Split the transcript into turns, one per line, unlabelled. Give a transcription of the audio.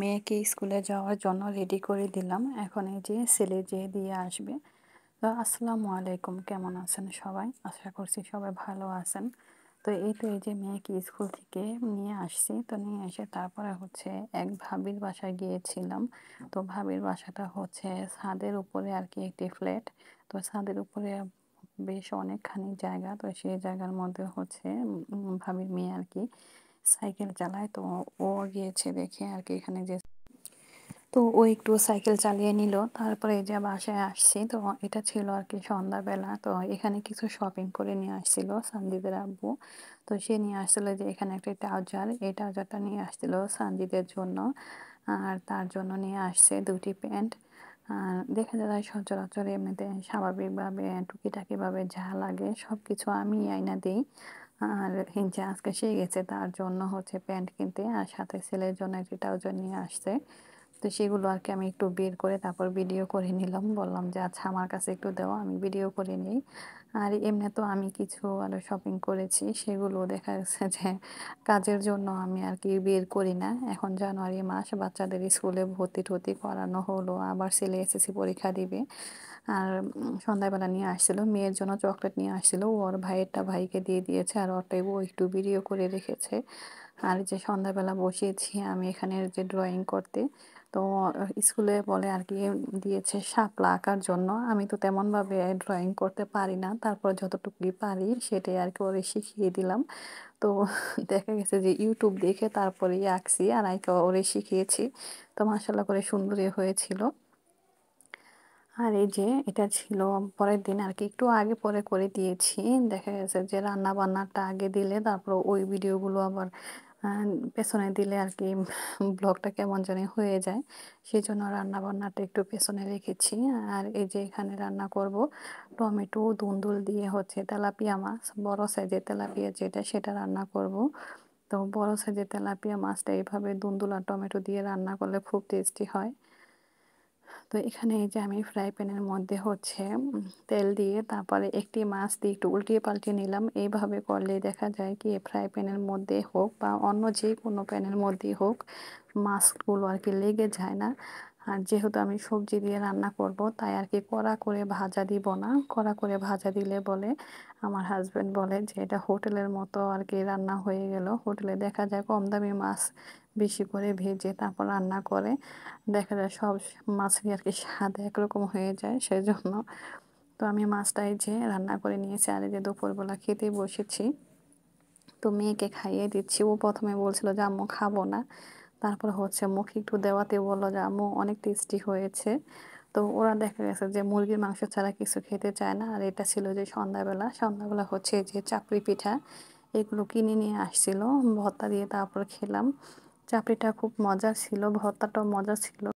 মেয়েকে স্কুলে যাওয়ার জন্য রেডি করে দিলাম এখন এই যে ছেলে যেয়ে দিয়ে আসবে তো আসসালামু আলাইকুম কেমন আছেন সবাই আশা করছি সবাই ভালো আছেন তো এই তো এই যে মেয়েকে স্কুল থেকে নিয়ে আসছি তো নিয়ে এসে তারপরে হচ্ছে এক ভাবির বাসায় গিয়েছিলাম তো ভাবির বাসাটা হচ্ছে ছাদের উপরে আর কি একটি ফ্ল্যাট তো ছাদের উপরে বেশ অনেকখানি জায়গা তো সেই জায়গার মধ্যে হচ্ছে ভাবির মেয়ে আর কি সাইকেল চালায় তো ও গিয়েছে দেখে আর কি এখানে যে তো ও একটু সাইকেল চালিয়ে নিল তারপরে যে বাসায় আসছি তো এটা ছিল আর কি সন্ধ্যাবেলা তো এখানে কিছু শপিং করে নিয়ে আসছিল সঞ্জিতের আব্বু তো সে নিয়ে আসছিল যে এখানে একটা ট্রাউজার এই ট্রাউজারটা নিয়ে আসছিল সঞ্জিতের জন্য আর তার জন্য নিয়ে আসছে দুটি প্যান্ট আর দেখা যায় সচরাচর এমনিতে স্বাভাবিকভাবে টুকিটাকিভাবে যা লাগে সব কিছু আমি আইনা দিই আর হিমচে আজকে সে গেছে তার জন্য হচ্ছে প্যান্ট কিনতে আর সাথে ছেলের জন্য একটি ট্রাউজার নিয়ে আসছে তো সেগুলো আর কি আমি একটু বের করে তারপর ভিডিও করে নিলাম বললাম যে আচ্ছা আমার কাছে একটু দেওয়া আমি ভিডিও করে নিই আর এমনি তো আমি কিছু আরও শপিং করেছি সেগুলো দেখা যাচ্ছে যে কাজের জন্য আমি আর কি বের করি না এখন জানুয়ারি মাস বাচ্চাদের স্কুলে ভর্তি টর্তি করানো হলো আবার ছেলে এসএসসি পরীক্ষা দিবে আর সন্ধ্যাবেলা নিয়ে আসছিল মেয়ের জন্য চকলেট নিয়ে আসছিল ওর ভাইয়েরটা ভাইকে দিয়ে দিয়েছে আর ওরটাই ও একটু ভিডিও করে রেখেছে আর যে সন্ধ্যাবেলা বসিয়েছি আমি এখানে যে ড্রয়িং করতে তো স্কুলে বলে আর কি দিয়েছে শাপলা আঁকার জন্য আমি তো তেমনভাবে ড্রয়িং করতে পারি না তারপর যতটুকুই পারি সেটাই আর কি ওরে শিখিয়ে দিলাম তো দেখা গেছে যে ইউটিউব দেখে তারপরেই আঁকছি আর আঁকা ওরে শিখিয়েছি তো মাসাল্লাহ করে সুন্দরী হয়েছিল আর এই যে এটা ছিল পরের দিন আর কি একটু আগে পরে করে দিয়েছি দেখা গেছে যে রান্না বান্নাটা আগে দিলে তারপর ওই ভিডিওগুলো আবার পেছনে দিলে আর কি ব্লগটা কেমন জানি হয়ে যায় সেই জন্য রান্নাবান্নাটা একটু পেছনে রেখেছি আর এই যে এখানে রান্না করব টমেটো দুন্দুল দিয়ে হচ্ছে তেলাপিয়া মাছ বড় সাইজের তেলাপিয়া যেটা সেটা রান্না করব তো বড় সাইজের তেলাপিয়া মাছটা এইভাবে দুন্দুল আর টমেটো দিয়ে রান্না করলে খুব টেস্টি হয় তো এখানে যে আমি ফ্রাই প্যানের মধ্যে হচ্ছে তেল দিয়ে তারপরে একটি মাছ দিয়ে একটু উল্টিয়ে পাল্টিয়ে নিলাম এইভাবে করলে দেখা যায় কি ফ্রাই প্যানের মধ্যে হোক বা অন্য যে কোনো প্যানের মধ্যেই হোক মাছগুলো আর কি লেগে যায় না আর যেহেতু আমি সবজি দিয়ে রান্না করব তাই আর কি কড়া করে ভাজা দিব না কড়া করে ভাজা দিলে বলে আমার হাজব্যান্ড বলে যে এটা হোটেলের মতো আর কি রান্না হয়ে গেল হোটেলে দেখা যায় কম দামি মাছ বেশি করে ভেজে তারপর রান্না করে দেখা যায় সব মাছেরই আর কি স্বাদ একরকম হয়ে যায় সেই জন্য তো আমি মাছটাই যে রান্না করে নিয়েছি আর এই যে দুপুরবেলা খেতে বসেছি তো মেয়েকে খাইয়ে দিচ্ছি ও প্রথমে বলছিল যে আম্মু খাবো না তারপর হচ্ছে মুখে একটু দেওয়াতে বললো যে আম্মু অনেক টেস্টি হয়েছে তো ওরা দেখা গেছে যে মুরগির মাংস ছাড়া কিছু খেতে চায় না আর এটা ছিল যে সন্ধ্যাবেলা সন্ধ্যাবেলা হচ্ছে যে চাপড়ি পিঠা এগুলো কিনে নিয়ে আসছিল ভর্তা দিয়ে তারপর খেলাম চাপড়িটা খুব মজার ছিল ভর্তাটাও মজা ছিল